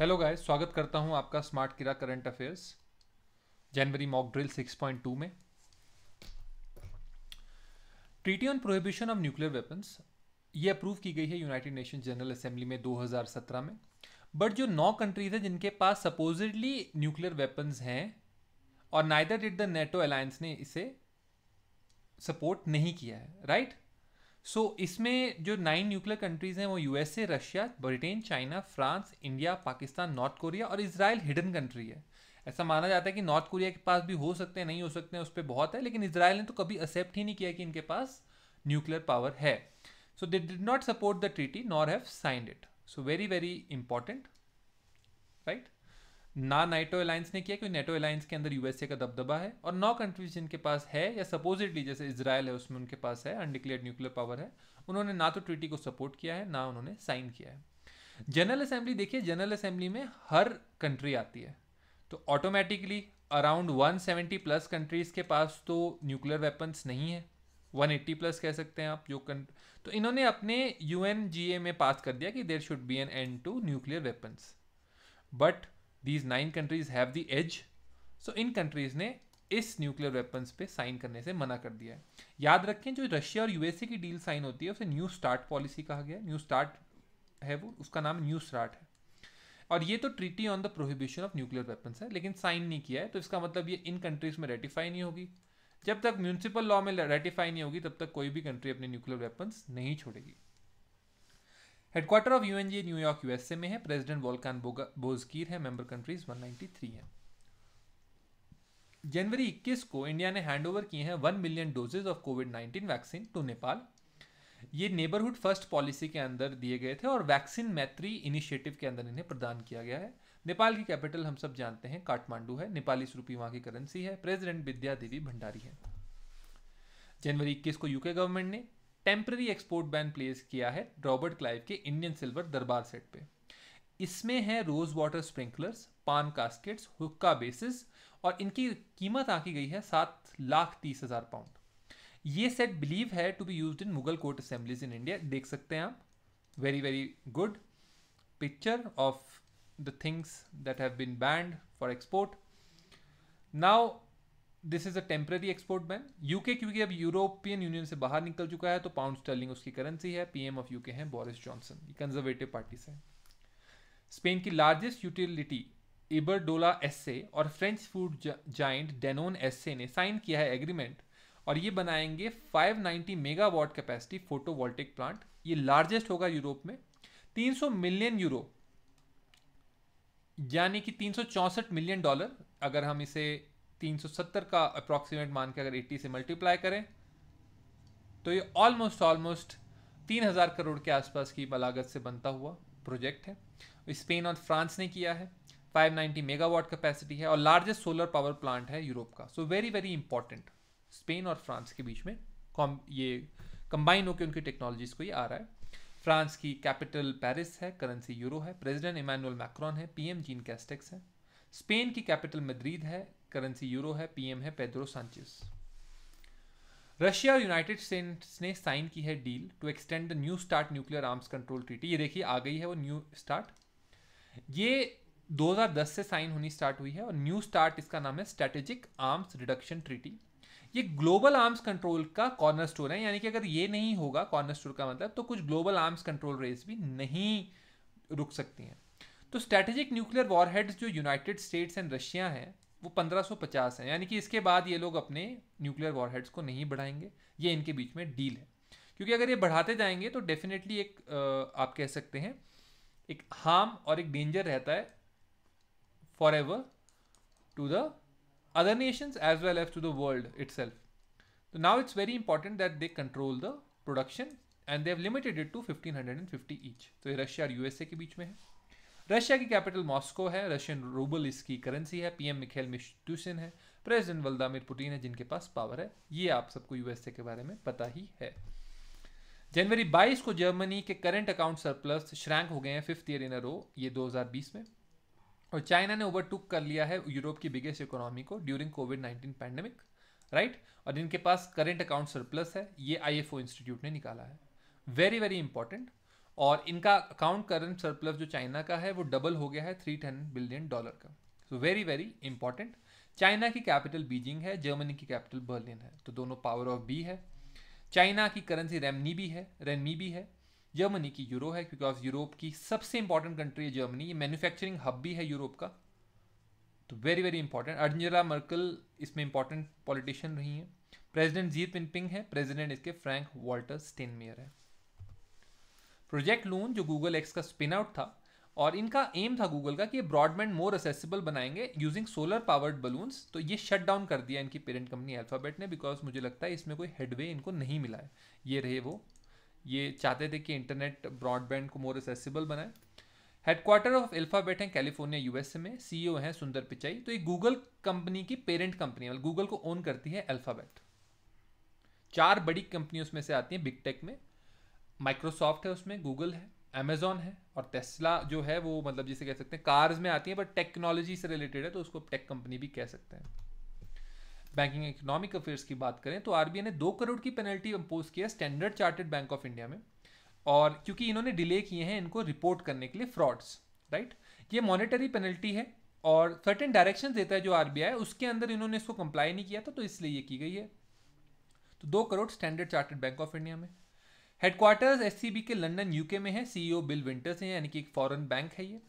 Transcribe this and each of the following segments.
Hello गाय स्वागत करता हूं आपका स्मार्ट किरा करंट अफेयर्स जनवरी मॉक ड्रिल 6.2 में treaty on prohibition of nuclear weapons ये अप्रूव की गई है यूनाइटेड नेशन जनरल असेंबली में 2017 में बट जो नौ कंट्रीज हैं जिनके पास सपोजिडली न्यूक्लियर वेपन्स हैं और neither did the NATO alliance ने इसे सपोर्ट नहीं किया है राइट right? सो so, इसमें जो नाइन न्यूक्लियर कंट्रीज़ हैं वो USA Russia Britain China France India Pakistan North Korea और इसराइल हिडन कंट्री है ऐसा माना जाता है कि नॉर्थ कोरिया के पास भी हो सकते हैं नहीं हो सकते हैं उस पर बहुत है लेकिन इसराइल ने तो कभी एक्सेप्ट ही नहीं किया कि इनके पास न्यूक्लियर पावर है so they did not support the treaty nor have signed it so very very important right ना नाइटो अलायंस ने किया क्योंकि नेटो अलायंस के अंदर यूएसए का दबदबा है और नौ कंट्रीज जिनके पास है या सपोजिटली जैसे इसराइल है उसमें उनके पास है अनडिक्लेयर न्यूक्लियर पावर है उन्होंने ना तो ट्रीटी को सपोर्ट किया है ना उन्होंने साइन किया है जनरल असेंबली देखिए जनरल असेंबली में हर कंट्री आती है तो ऑटोमेटिकली अराउंड 170 प्लस कंट्रीज़ के पास तो न्यूक्लियर वेपन्स नहीं है 180 प्लस कह सकते हैं आप जो कंट तो इन्होंने अपने यू में पास कर दिया कि there should be an end to nuclear weapons but these nine countries have the edge so इन कंट्रीज ने इस न्यूक्लियर वेपन्स पे साइन करने से मना कर दिया है याद रखें जो रशिया और यूएसए की डील साइन होती है उसे न्यू स्टार्ट पॉलिसी कहा गया न्यू स्टार्ट है वो उसका नाम न्यू स्टार्ट है और ये तो treaty on the prohibition of nuclear weapons है लेकिन साइन नहीं किया है तो इसका मतलब ये इन कंट्रीज में रेटिफाई नहीं होगी जब तक म्यूनसिपल लॉ में रेटिफाई नहीं होगी तब तक कोई भी कंट्री अपने न्यूक्लियर वेपन्स नहीं छोड़ेगी headquarter of U New York USA में है प्रेसिडेंट वॉलकान बोजकीर है मेंबर कंट्रीज 193 हैं जनवरी 21 को इंडिया ने हैंडओवर किए हैं one million doses of COVID 19 vaccine to Nepal ये नेबरहुड फर्स्ट पॉलिसी के अंदर दिए गए थे और वैक्सीन मैत्री इनिशिएटिव के अंदर इन्हें प्रदान किया गया है नेपाल की कैपिटल हम सब जानते हैं काठमांडू है नेपाली रूपी वहाँ की करेंसी है प्रेसिडेंट विद्या देवी भंडारी है जनवरी इक्कीस को यूके गवर्नमेंट ने टेम्प्ररी एक्सपोर्ट बैन प्लेस किया है रॉबर्ट क्लाइव के इंडियन सिल्वर दरबार सेट पे इसमें है रोज वाटर स्प्रिंकलर्स पान कास्केट्स हुक्का बेसिस और इनकी कीमत आकी गई है सात लाख तीस हज़ार पाउंड ये सेट बिलीव है to be use in Mughal court assemblies in India देख सकते हैं आप very very good picture of the things that have been banned for export now this is a temporary export ban UK क्योंकि अब European union से बाहर निकल चुका है तो पाउंड स्टर्लिंग उसकी करेंसी है पीएम ऑफ यूके हैं बोरिस जॉनसन ये कंजर्वेटिव पार्टी से स्पेन की लार्जेस्ट यूटिलिटी इबरडोला एसए और French food giant Danone SA ने साइन किया है एग्रीमेंट और ये बनाएंगे 590 मेगावाट कैपेसिटी फोटोवोल्टिक प्लांट ये लार्जेस्ट होगा यूरोप में 300 मिलियन यूरो यानी कि तीन मिलियन डॉलर अगर हम इसे 370 का अप्रॉक्सीमेट मान के अगर 80 से मल्टीप्लाई करें तो ये ऑलमोस्ट ऑलमोस्ट 3000 करोड़ के आसपास की बलागत से बनता हुआ प्रोजेक्ट है स्पेन और फ्रांस ने किया है 590 मेगावाट कैपेसिटी है और लार्जेस्ट सोलर पावर प्लांट है यूरोप का so very very important Spain और फ्रांस के बीच में कॉम ये कंबाइन होकर उनकी टेक्नोलॉजीज को ये आ रहा है फ्रांस की कैपिटल पेरिस है करेंसी यूरो है प्रेसिडेंट इमानुअल मैक्रॉन है पीएम जीन कैस्टेक्स है स्पेन की कैपिटल मद्रीद है करेंसी यूरो है पीएम है पेद्रो सांचिस रशिया और यूनाइटेड स्टेट्स ने साइन की है deal to extend the New START nuclear arms control treaty ये देखिए आ गई है वो न्यू स्टार्ट ये 2010 से साइन होनी स्टार्ट हुई है और न्यू स्टार्ट इसका नाम है स्ट्रेटेजिक आर्म्स रिडक्शन ट्रीटी ये ग्लोबल आर्म्स कंट्रोल का कॉर्नर स्टोर है यानी कि अगर ये नहीं होगा कॉर्नर स्टोर का मतलब तो कुछ ग्लोबल आर्म्स कंट्रोल रेस भी नहीं रुक सकती हैं तो स्ट्रेटेजिक न्यूक्लियर वॉरहेड्स जो यूनाइटेड स्टेट्स एंड रशिया हैं वो पचास है यानी कि इसके बाद ये लोग अपने न्यूक्लियर वॉरहेड्स को नहीं बढ़ाएंगे ये इनके बीच में डील है क्योंकि अगर ये बढ़ाते जाएंगे तो डेफिनेटली एक आप कह सकते हैं एक हार्म और एक डेंजर रहता है forever to the other nations as well as to the world it तो now it's very important that they control the production and they've limited it to fifteen hundred and fifty each तो ये Russia और USA के बीच में है Russia की capital Moscow है रशियन रूबल इसकी करेंसी है पीएम मिखेल मिश्तुसिन है प्रेसिडेंट व्लादिमिर पुतिन है जिनके पास पावर है ये आप सबको यूएसए के बारे में पता ही है जनवरी 22 को जर्मनी के करंट अकाउंट सरप्लस श्रैंक हो गए हैं फिफ्थ ईयर इन अ रो ये 2020 में और चाइना ने ओवरटुक कर लिया है यूरोप की बिगेस्ट इकोनॉमी को ड्यूरिंग कोविड 19 पैंडेमिक राइट और इनके पास करंट अकाउंट सरप्लस है ये आईएफओ इंस्टीट्यूट ने निकाला है वेरी वेरी इंपॉर्टेंट और इनका अकाउंट करंट सरप्लस जो चाइना का है वो डबल हो गया है थ्री टेन बिलियन डॉलर का so very very important China की कैपिटल बीजिंग है जर्मनी की कैपिटल बर्लिन है तो दोनों पावर ऑफ बी है चाइना की करेंसी रेमनी भी है रेनमी भी है जर्मनी की यूरो है बिकॉज यूरोप की सबसे इंपॉर्टेंट कंट्री है जर्मनी ये मैन्युफैक्चरिंग हब भी है यूरोप का तो very very important Angela Merkel इसमें इंपॉर्टेंट पॉलिटिशियन रही हैं प्रेसिडेंट जी पिनपिंग है प्रेसिडेंट इसके फ्रैंक वॉल्टर स्टेनमेयर है प्रोजेक्ट लून जो गूगल एक्स का स्पिन आउट था और इनका एम था गूगल का कि ये ब्रॉडबैंड मोर असेसिबल बनाएंगे यूजिंग सोलर पावर्ड बलून्स तो ये शट डाउन कर दिया इनकी पेरेंट कंपनी अल्फ़ाबेट ने बिकॉज मुझे लगता है इसमें कोई हेडवे इनको नहीं मिला है ये रहे वो ये चाहते थे कि इंटरनेट ब्रॉडबैंड को मोर असेसिबल बनाए हेडक्वार्टर ऑफ अल्फ़ाबेट हैं कैलिफोर्निया यूएसए में सी e हैं सुंदर पिचाई तो ये गूगल कंपनी की पेरेंट कंपनी है गूगल को ओन करती है अल्फ़ाबेट चार बड़ी कंपनी उसमें से आती हैं बिग टेक में माइक्रोसॉफ्ट है उसमें गूगल है अमेजोन है और टेस्ला जो है वो मतलब जिसे कह सकते हैं कार्स में आती है बट टेक्नोलॉजी से रिलेटेड है तो उसको टेक कंपनी भी कह सकते हैं बैंकिंग इकोनॉमिक अफेयर्स की बात करें तो आर ने दो करोड़ की पेनल्टी इम्पोज किया Standard Chartered Bank of India में और क्योंकि इन्होंने डिले किए हैं इनको रिपोर्ट करने के लिए फ्रॉड्स राइट ये मॉनेटरी पेनल्टी है और सर्टेन डायरेक्शन देता है जो आरबीआई उसके अंदर इन्होंने इसको कंप्लाई नहीं किया था तो इसलिए ये की गई है तो दो crore Standard Chartered Bank of India में हेडक्वार्टर्स एस के लंदन यूके में है सीईओ बिल विंटर्स हैं यानी कि एक फॉरेन बैंक है ये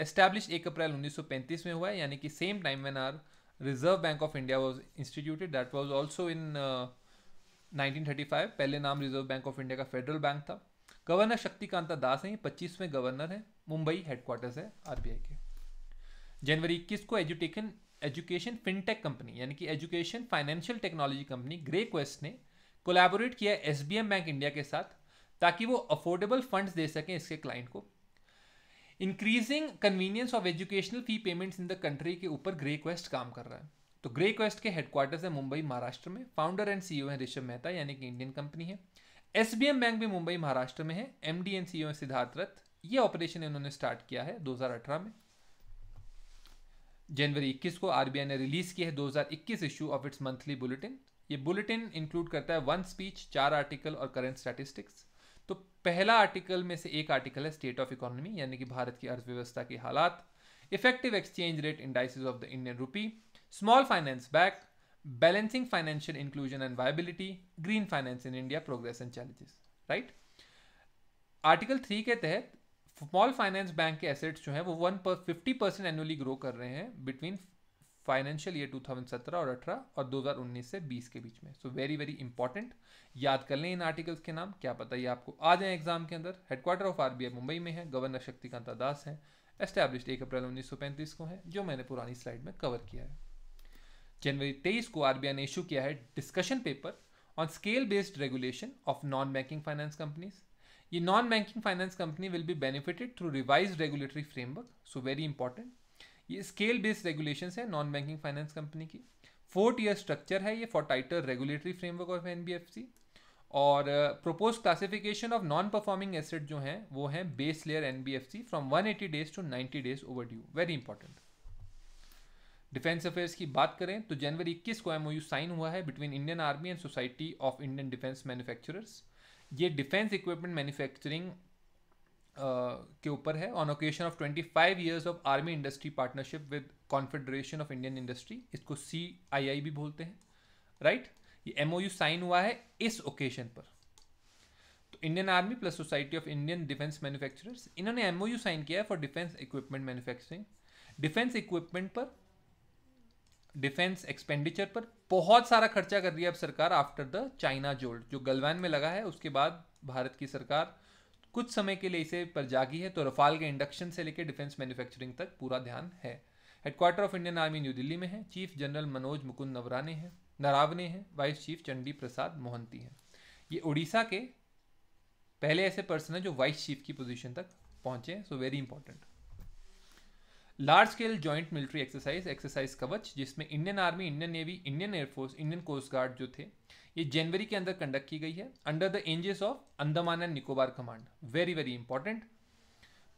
एस्टैब्लिश एक अप्रैल 1935 में हुआ है यानी कि same time when our Reserve Bank of India was instituted that was also in nineteen पहले नाम रिजर्व बैंक ऑफ इंडिया का फेडरल बैंक था गवर्नर शक्तिकांता दास हैं पच्चीसवें गवर्नर हैं मुंबई हेडक्वार्टर्स है आर के जनवरी इक्कीस को एजुटेशन एजुकेशन फिनटेक कंपनी यानी कि education financial technology company GrayQuest ने कोलैबोरेट किया S B M bank India के साथ ताकि वो अफोर्डेबल फंड्स दे सकें इसके क्लाइंट को increasing convenience of educational fee payments in the country के ऊपर ग्रे क्वेस्ट काम कर रहा है तो ग्रे क्वेस्ट के हेडक्वार्टर्स है मुंबई महाराष्ट्र में फाउंडर एंड सीईओ हैं ऋषभ मेहता यानी कि इंडियन कंपनी है एस बी एम बैंक भी मुंबई महाराष्ट्र में है M D and CEO Siddharth Rath ये ऑपरेशन इन्होंने स्टार्ट किया है 2018 में जनवरी 21 को आरबीआई ने रिलीज किया है 2021 issue of its monthly bulletin ये बुलेटिन इंक्लूड करता है वन स्पीच चार आर्टिकल और करेंट स्टैटिस्टिक्स तो पहला आर्टिकल में से एक आर्टिकल है स्टेट ऑफ इकोनॉमी यानी कि भारत की अर्थव्यवस्था के हालात effective exchange rate indices of the Indian rupee small finance bank balancing financial inclusion and viability green finance in India progress and challenges right article three के तहत स्मॉल फाइनेंस बैंक के assets जो है वो वन पर fifty percent annually grow कर रहे हैं बिटवीन फाइनेंशियल ईयर 2017 और 18 और 2019 से 20 के बीच में सो वेरी वेरी इंपॉर्टेंट याद कर लें इन आर्टिकल्स के नाम क्या पता ये आपको आ जाए एग्जाम के अंदर हेडक्वार्टर ऑफ आरबीआई मुंबई में है गवर्नर शक्तिकांता दास है एस्टैब्लिश्ड एक अप्रैल उन्नीस को है जो मैंने पुरानी स्लाइड में कवर किया है जनवरी तेईस को आरबीआई ने इशू किया है discussion paper on scale based regulation of non banking finance companies ये non banking finance company will be benefited through revise regulatory framework so very important ये स्केल बेस्ड रेगुलेशन है नॉन बैंकिंग फाइनेंस कंपनी की four tier structure है ये for tighter regulatory framework of N और propose classification of non performing asset जो हैं वो हैं base layer N B F C from one eighty days to ninety days overdue very important defence affairs की बात करें तो जनवरी इक्कीस को यू साइन हुआ है between Indian Army and Society of Indian Defence Manufacturers ये डिफेंस इक्विपमेंट मैन्युफैक्चरिंग के ऊपर है on occasion of 25 years of army industry partnership with Confederation of Indian Industry इसको सी आई आई भी बोलते हैं राइट ये एम ओ यू साइन हुआ है इस ओकेशन पर तो Indian Army plus Society of Indian Defence Manufacturers इन्होंने एम ओ यू साइन किया है for defence equipment manufacturing defence equipment पर डिफेंस एक्सपेंडिचर पर बहुत सारा खर्चा कर रही है अब सरकार आफ्टर द चाइना जोल्ड जो गलवान में लगा है उसके बाद भारत की सरकार कुछ समय के लिए इसे पर जागी है तो रफाल के इंडक्शन से लेकर डिफेंस मैन्युफैक्चरिंग तक पूरा ध्यान है headquarter of Indian Army New Delhi में है चीफ जनरल मनोज मुकुंद नवराने हैं नरावने हैं वाइस चीफ चंडी प्रसाद मोहंती हैं ये उड़ीसा के पहले ऐसे पर्सन हैं जो वाइस चीफ की पोजीशन तक पहुंचे so very important large scale joint military exercise exercise Kavach जिसमें Indian Army Indian Navy Indian air force Indian Coast Guard जो थे ये जनवरी के अंदर कंडक्ट की गई है under the aegis of Andaman and Nicobar command very very important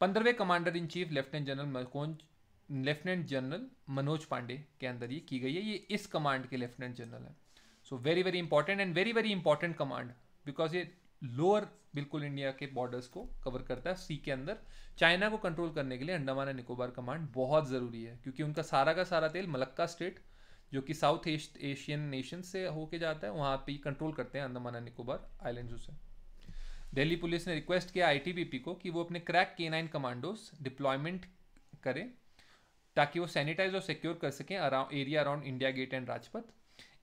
पंद्रहवें commander in chief lieutenant general मलकोन लेफ्टिनेंट जनरल मनोज पांडे के अंदर ये की गई है ये इस कमांड के लेफ्टिनेंट जनरल है so very very important and very very important command because ये लोअर बिल्कुल इंडिया के बॉर्डर्स को कवर करता है सी के अंदर चाइना को कंट्रोल करने के लिए अंडमान एंड निकोबार कमांड बहुत ज़रूरी है क्योंकि उनका सारा का सारा तेल मलक्का स्टेट जो कि साउथ ईस्ट एशियन नेशन से होके जाता है वहाँ पे कंट्रोल करते हैं अंडमान एंड निकोबार आइलैंड से दिल्ली पुलिस ने रिक्वेस्ट किया आईटीबीपी को कि वो अपने क्रैक के नाइन कमांडोज डिप्लॉयमेंट करें ताकि वो सैनिटाइज और सिक्योर कर सकें around area around India Gate and Rajpath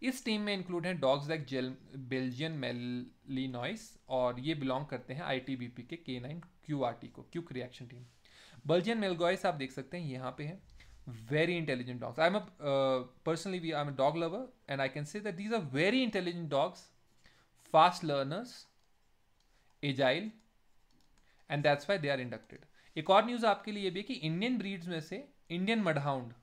इस टीम में इंक्लूड हैं डॉग्स लाइक जेल बेल्जियन मेलिनॉइस और ये बिलोंग करते हैं आईटीबीपी के K nine Q R T को quick reaction team Belgian Malinois आप देख सकते हैं यहाँ पे है very intelligent dogs I am personally we I am dog lover and I can say that these are very intelligent dogs fast learners agile and that's why they are inducted एक और news आपके लिए भी कि Indian breeds में से Indian mudhound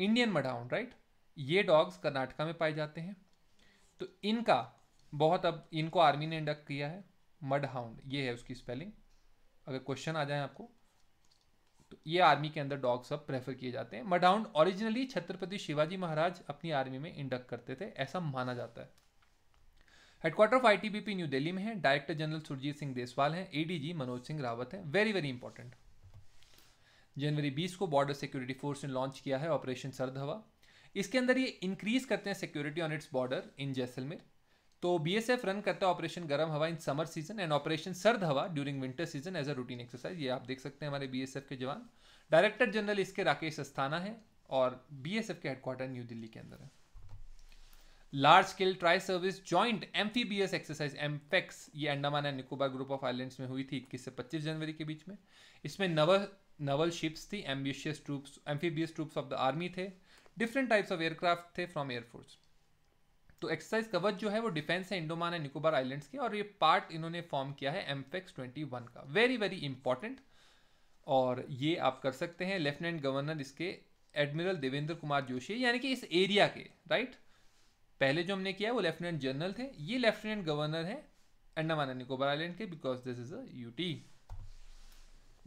Indian mudhound right ये dogs Karnataka में पाए जाते हैं तो इनका बहुत अब इनको आर्मी ने इंडक्ट किया है मड हाउंड ये है उसकी स्पेलिंग अगर क्वेश्चन आ जाए आपको तो ये आर्मी के अंदर डॉग्स अब प्रेफर किए जाते हैं mud hound originally Chhatrapati Shivaji Maharaj अपनी आर्मी में इंडक्ट करते थे ऐसा माना जाता है headquarter of ITBP New Delhi में है डायरेक्टर जनरल सुरजीत सिंह देसवाल हैं एडीजी मनोज सिंह रावत हैं वेरी वेरी इंपॉर्टेंट जनवरी 20 को बॉर्डर सिक्योरिटी फोर्स ने लॉन्च किया है ऑपरेशन सरद हवा इसके अंदर ये इंक्रीज करते हैं security on its border in Jaisalmer तो बीएसएफ रन करता है operation Garm Hawa in summer season and operation Sard Hawa during winter season as a routine exercise ये आप देख सकते हैं हमारे बीएसएफ के जवान डायरेक्टर जनरल इसके राकेश अस्थाना है और बीएसएफ के हेडक्वार्टर न्यू दिल्ली के अंदर है large scale tri service joint amphibious exercise AMPHEX ये Andaman and Nicobar group of islands में हुई थी इक्कीस से पच्चीस जनवरी के बीच में इसमें नवल नवल शिप्स थी amphibious troops as troops of the army थे डिफरेंट टाइप्स ऑफ एयरक्राफ्ट थे फ्रॉम एयरफोर्स तो एक्सरसाइज कवच जो है वो डिफेंस है इंडोमान है निकोबार आइलैंड्स के और ये पार्ट इन्होंने फॉर्म किया है एमफेक्स ट्वेंटी वन का वेरी वेरी इंपॉर्टेंट और ये आप कर सकते हैं लेफ्टिनेंट गवर्नर इसके एडमिरल देवेंद्र कुमार जोशी यानी कि इस एरिया के राइट पहले जो हमने किया वो लेफ्टिनेंट जनरल थे ये लेफ्टिनेंट गवर्नर है अंडमान निकोबार आइलैंड के because this is a UT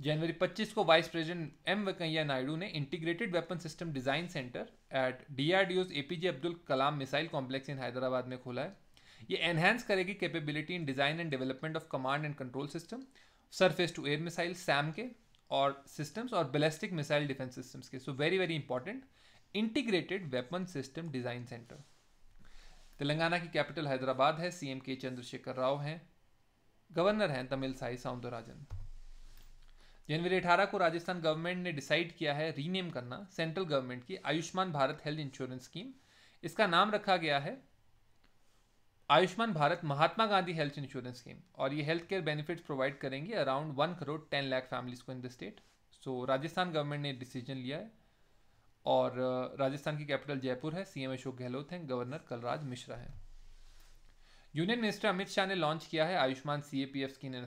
जनवरी 25 को vice president M Venkaiah Naidu ने integrated weapon system design centre at DRDO's APJ Abdul Kalam missile complex in Hyderabad में खोला है ये एनहेंस करेगी capability in design and development of command and control system surface to air missile SAM के और सिस्टम्स और ballistic missile defence systems के so very very important integrated weapon system design centre Telangana की कैपिटल हैदराबाद है CM के चंद्रशेखर राव हैं governor हैं तमिल साई सौंदरराजन जनवरी 18 को राजस्थान गवर्नमेंट ने डिसाइड किया है रीनेम करना सेंट्रल गवर्नमेंट की Ayushman Bharat health insurance scheme इसका नाम रखा गया है Ayushman Bharat Mahatma Gandhi health insurance scheme और ये हेल्थ केयर बेनिफिट्स प्रोवाइड करेंगे around one crore ten lakh families को in the state so Rajasthan government ने डिसीजन लिया है और राजस्थान की कैपिटल जयपुर है सीएम अशोक गहलोत हैं गवर्नर कलराज मिश्रा हैं यूनियन मिनिस्टर अमित शाह ने लॉन्च किया है Ayushman C A P F scheme in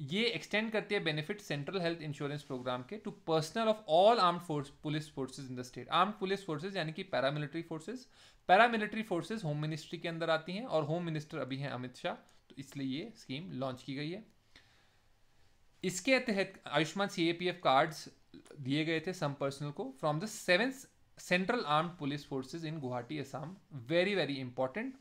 ये एक्सटेंड करती है benefit central health insurance programme के to personnel of all armed force police forces in the state armed police forces यानी कि paramilitary forces paramilitary forces home ministry के अंदर आती हैं और होम मिनिस्टर अभी हैं अमित शाह तो इसलिए ये स्कीम लॉन्च की गई है इसके तहत Ayushman C A P F cards दिए गए थे सम पर्सनल को from the seven central armed police forces in Guwahati Assam very very important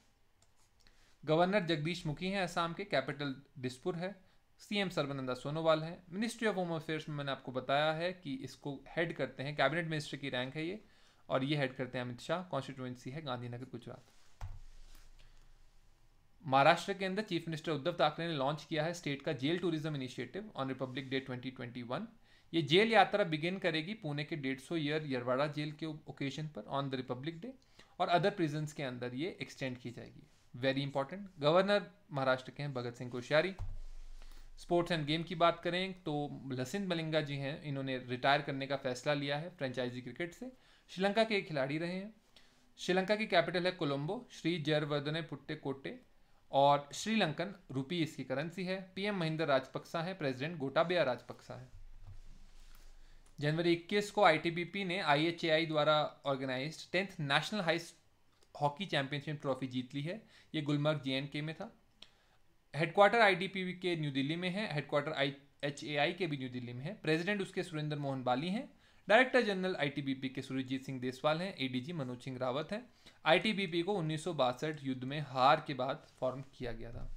governor Jagdish Mukhi हैं असम के कैपिटल दिसपुर है सीएम सर्बानंदा सोनोवाल हैं मिनिस्ट्री ऑफ होम अफेयर्स में मैंने आपको बताया है कि इसको हेड करते हैं कैबिनेट मिनिस्टर की रैंक है ये और ये हेड करते हैं अमित शाह कॉन्स्टिट्यूएंसी है गांधीनगर गुजरात महाराष्ट्र के अंदर चीफ मिनिस्टर उद्धव ठाकरे ने लॉन्च किया है स्टेट का jail tourism initiative on republic day 2021 ये जेल यात्रा बिगिन करेगी पुणे के डेढ़ सौ ईयर यरवाड़ा जेल के ओकेजन पर ऑन द रिपब्लिक डे और अदर प्रिजन्स के अंदर ये एक्सटेंड की जाएगी वेरी इंपॉर्टेंट गवर्नर महाराष्ट्र के हैं Bhagat Singh Koshyari sports and game की बात करें तो लसिन मलिंगा जी हैं इन्होंने रिटायर करने का फैसला लिया है फ्रेंचाइजी क्रिकेट से श्रीलंका के खिलाड़ी रहे हैं श्रीलंका की कैपिटल है कोलंबो श्री जयवर्धने पुट्टे कोटे और श्रीलंकन रूपी इसकी करेंसी है पीएम महिंदर राजपक्सा है प्रेसिडेंट गोटाबिया राजपक्सा है जनवरी 21 को आईटीबीपी ने आईएचएआई द्वारा organised tenth national ice hockey championship trophy जीत ली है ये गुलमर्ग जेएनके में था हेडक्वार्टर पी के न्यू दिल्ली में है हेडक्वार्टर आई एच के भी न्यू दिल्ली में है प्रेजिडेंट उसके सुरेंद्र मोहन बाली हैं डायरेक्टर जनरल आईटीबीपी के सुरजीत सिंह देसवाल हैं एडीजी मनोज सिंह रावत हैं आईटीबीपी को उन्नीस युद्ध में हार के बाद फॉर्म किया गया था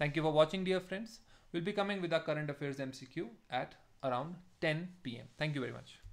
thank you for watching dear friends will be coming with the current affairs M at around ten P M thank you very much